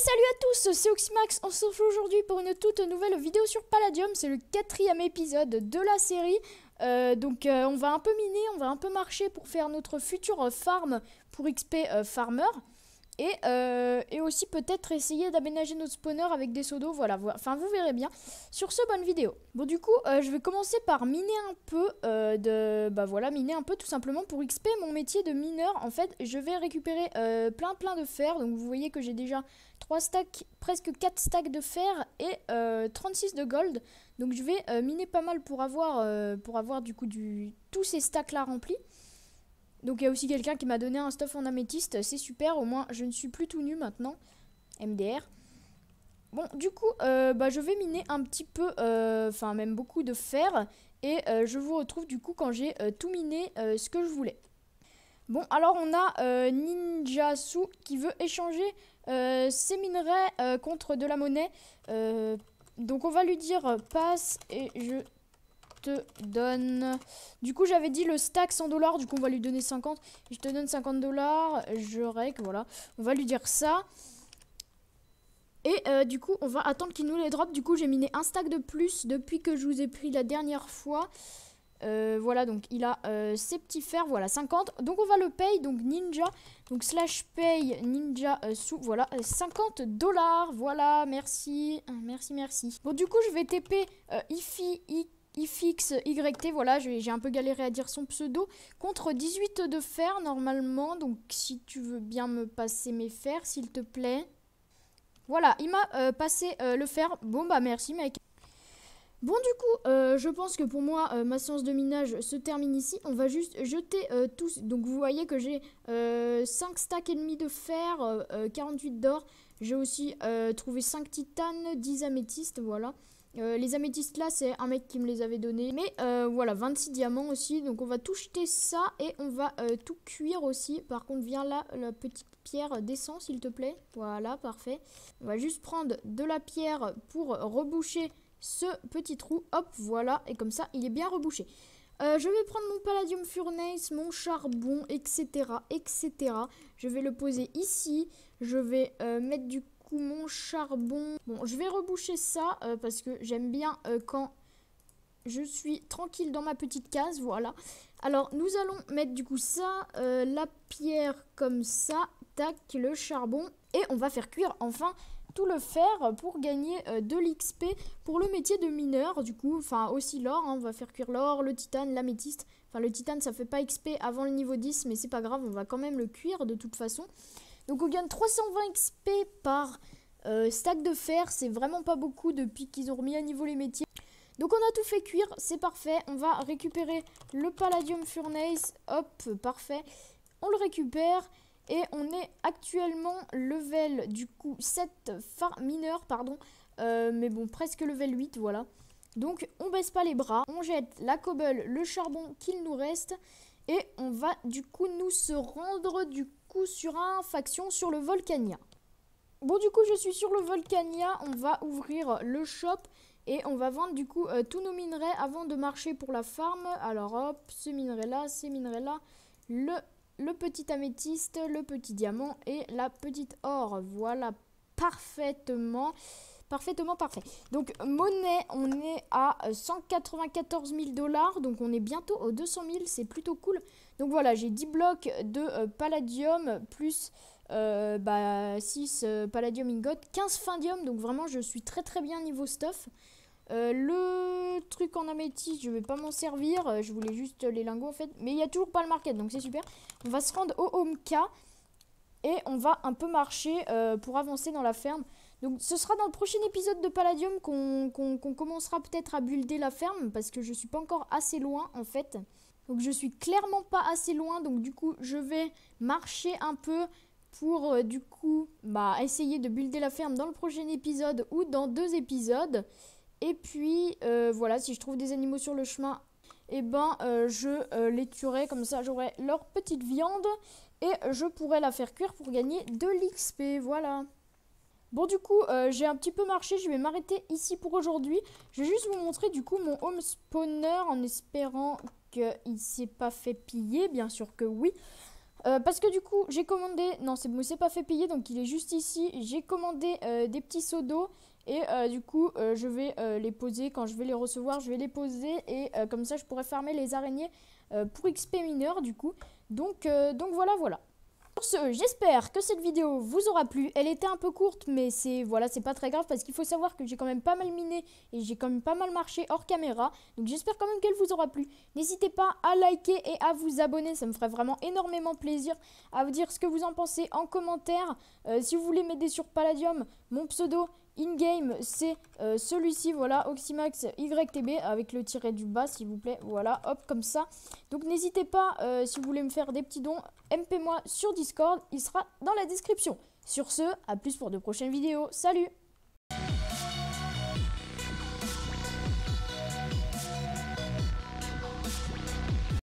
salut à tous, c'est Oxymax, on se retrouve aujourd'hui pour une toute nouvelle vidéo sur Palladium, c'est le quatrième épisode de la série, euh, donc euh, on va un peu miner, on va un peu marcher pour faire notre future farm pour XP euh, Farmer, euh, et, aussi peut-être essayer d'aménager notre spawner avec des seaux d'eau, voilà, enfin vous verrez bien. Sur ce, bonne vidéo. Bon du coup, euh, je vais commencer par miner un peu, euh, de, bah voilà, miner un peu tout simplement pour XP mon métier de mineur. En fait, je vais récupérer plein plein de fer, donc vous voyez que j'ai déjà 3 stacks, presque 4 stacks de fer et 36 de gold. Donc je vais miner pas mal pour avoir, pour avoir du coup tous ces stacks là remplis. Donc il y a aussi quelqu'un qui m'a donné un stuff en améthyste, c'est super, au moins je ne suis plus tout nu maintenant. MDR. Bon, du coup, euh, bah, je vais miner un petit peu, euh, enfin même beaucoup de fer, et euh, je vous retrouve du coup quand j'ai tout miné ce que je voulais. Bon, alors on a Ninjasu qui veut échanger ses minerais contre de la monnaie. donc on va lui dire passe et je te donne... Du coup, j'avais dit le stack 100 dollars. Du coup, on va lui donner 50. Je te donne 50 dollars. Je rec, voilà. On va lui dire ça. Et euh, du coup, on va attendre qu'il nous les drop. Du coup, j'ai miné un stack de plus depuis que je vous ai pris la dernière fois. Euh, voilà, donc il a euh, ses petits fers, voilà, 50. Donc on va le payer donc ninja, donc slash pay ninja sous, voilà, 50 dollars, voilà, merci, merci, merci. Bon, du coup, je vais TP Ifi, Yt voilà, j'ai un peu galéré à dire son pseudo, contre 18 de fer normalement, donc si tu veux bien me passer mes fers, s'il te plaît. Voilà, il m'a euh, passé euh, le fer, bon bah merci mec. Bon du coup, euh, je pense que pour moi, ma séance de minage se termine ici. On va juste jeter tous, donc vous voyez que j'ai 5 stacks et demi de fer, 48 d'or, j'ai aussi trouvé 5 titanes, 10 améthystes, voilà. Euh, les améthystes là, c'est un mec qui me les avait donné Mais euh, voilà, 26 diamants aussi. Donc on va tout jeter ça et on va euh, tout cuire aussi. Par contre, viens là, la petite pierre d'essence, s'il te plaît. Voilà, parfait. On va juste prendre de la pierre pour reboucher ce petit trou. Hop, voilà. Et comme ça, il est bien rebouché. je vais prendre mon palladium furnace, mon charbon, etc., etc. Je vais le poser ici. Je vais mettre du mon charbon. Bon, je vais reboucher ça euh, parce que j'aime bien euh, quand je suis tranquille dans ma petite case, voilà. Alors, nous allons mettre du coup ça, euh, la pierre comme ça, tac, le charbon. Et on va faire cuire enfin tout le fer pour gagner de l'XP pour le métier de mineur, du coup. Enfin, aussi l'or, hein, on va faire cuire l'or, le titane, l'améthyste. Enfin, le titane, ça fait pas XP avant le niveau 10, mais c'est pas grave, on va quand même le cuire de toute façon. Donc on gagne 320 XP par euh, stack de fer, c'est vraiment pas beaucoup depuis qu'ils ont remis à niveau les métiers. Donc on a tout fait cuire, c'est parfait. On va récupérer le Palladium Furnace, hop, parfait. On le récupère et on est actuellement level du coup 7 mineur, pardon. Euh, mais bon, presque level 8, voilà. Donc on baisse pas les bras, on jette la cobble, le charbon qu'il nous reste. Et on va du coup nous se rendre du coup sur un faction sur le Volcania. Bon du coup je suis sur le Volcania, on va ouvrir le shop et on va vendre du coup euh, tous nos minerais avant de marcher pour la farm. Alors hop, ce minerai là, ces minerais là, le, le petit améthyste, le petit diamant et la petite or. Voilà parfaitement. Parfaitement parfait. Donc, monnaie, on est à 194 euh, 000 dollars. Donc, on est bientôt aux 200 000. C'est plutôt cool. Donc, voilà, j'ai 10 blocs de euh, palladium plus 6 euh, bah, palladium ingot, 15 findium. Donc, vraiment, je suis très très bien niveau stuff. le truc en améthyste, je vais pas m'en servir. Je voulais juste les lingots en fait. Mais il n'y a toujours pas le market. Donc, c'est super. On va se rendre au home K et on va un peu marcher pour avancer dans la ferme. Donc ce sera dans le prochain épisode de Palladium qu'on commencera peut-être à builder la ferme parce que je suis pas encore assez loin en fait. Donc je suis clairement pas assez loin donc du coup je vais marcher un peu pour euh, du coup bah, essayer de builder la ferme dans le prochain épisode ou dans deux épisodes. Et puis euh, voilà si je trouve des animaux sur le chemin eh ben euh, je les tuerai comme ça j'aurai leur petite viande et je pourrai la faire cuire pour gagner de l'XP voilà. Bon du coup euh, j'ai un petit peu marché, je vais m'arrêter ici pour aujourd'hui. Je vais juste vous montrer du coup mon home spawner en espérant qu'il s'est pas fait piller, bien sûr que oui. Euh, parce que du coup j'ai commandé, non c'est bon, s'est pas fait piller donc il est juste ici. J'ai commandé euh, des petits seaux d'eau et du coup je vais les poser quand je vais les recevoir, je vais les poser et comme ça je pourrai fermer les araignées pour XP mineur du coup. Donc, donc voilà voilà j'espère que cette vidéo vous aura plu. Elle était un peu courte, mais c'est voilà, c'est pas très grave parce qu'il faut savoir que j'ai quand même pas mal miné et j'ai quand même pas mal marché hors caméra. Donc j'espère quand même qu'elle vous aura plu. N'hésitez pas à liker et à vous abonner, ça me ferait vraiment énormément plaisir. À vous dire ce que vous en pensez en commentaire. Euh, si vous voulez m'aider sur Palladium, mon pseudo in-game, c'est euh, celui-ci, voilà, Oximax YTB, avec le tiret du bas, s'il vous plaît, voilà, hop, comme ça. Donc n'hésitez pas, euh, si vous voulez me faire des petits dons, MP-moi sur Discord, il sera dans la description. Sur ce, à plus pour de prochaines vidéos, salut